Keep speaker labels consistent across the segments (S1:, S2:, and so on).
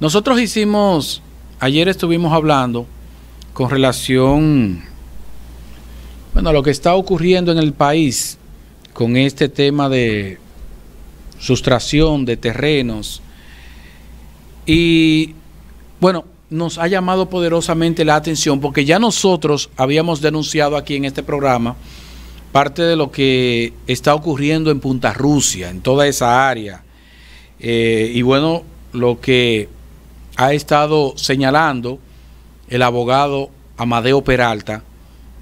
S1: Nosotros hicimos, ayer estuvimos hablando con relación, bueno, a lo que está ocurriendo en el país con este tema de sustracción de terrenos. Y bueno, nos ha llamado poderosamente la atención porque ya nosotros habíamos denunciado aquí en este programa parte de lo que está ocurriendo en Punta Rusia, en toda esa área. Eh, y bueno, lo que ha estado señalando el abogado Amadeo Peralta,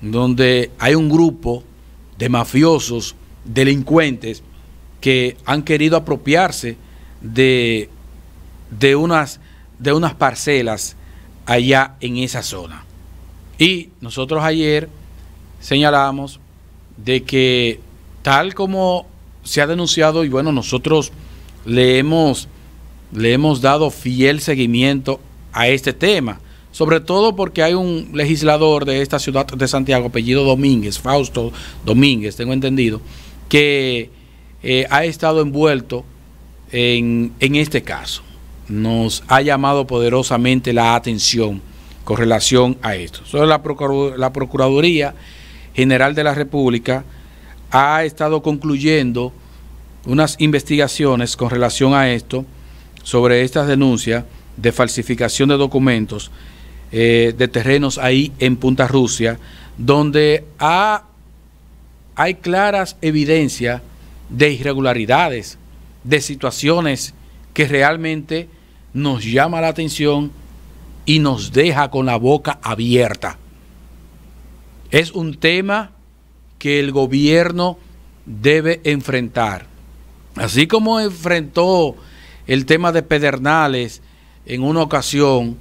S1: donde hay un grupo de mafiosos, delincuentes, que han querido apropiarse de, de, unas, de unas parcelas allá en esa zona. Y nosotros ayer señalamos de que tal como se ha denunciado, y bueno, nosotros le hemos le hemos dado fiel seguimiento a este tema, sobre todo porque hay un legislador de esta ciudad de Santiago, apellido Domínguez, Fausto Domínguez, tengo entendido, que eh, ha estado envuelto en, este caso. Nos ha llamado poderosamente la atención con relación a esto. Sobre la, la Procuraduría General de la República ha estado concluyendo unas investigaciones con relación a esto sobre estas denuncias de falsificación de documentos eh, de terrenos ahí en Punta Rusia, donde hay claras evidencias de irregularidades, de situaciones que realmente nos llama la atención y nos deja con la boca abierta. Es un tema que el gobierno debe enfrentar. Así como enfrentó el tema de Pedernales, en una ocasión,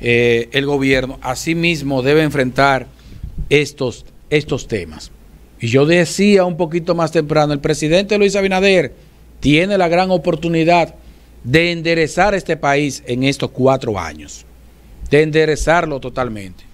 S1: eh, el gobierno asimismo debe enfrentar estos, estos temas. Y yo decía un poquito más temprano, el presidente Luis Abinader tiene la gran oportunidad de enderezar este país en estos cuatro años, de enderezarlo totalmente.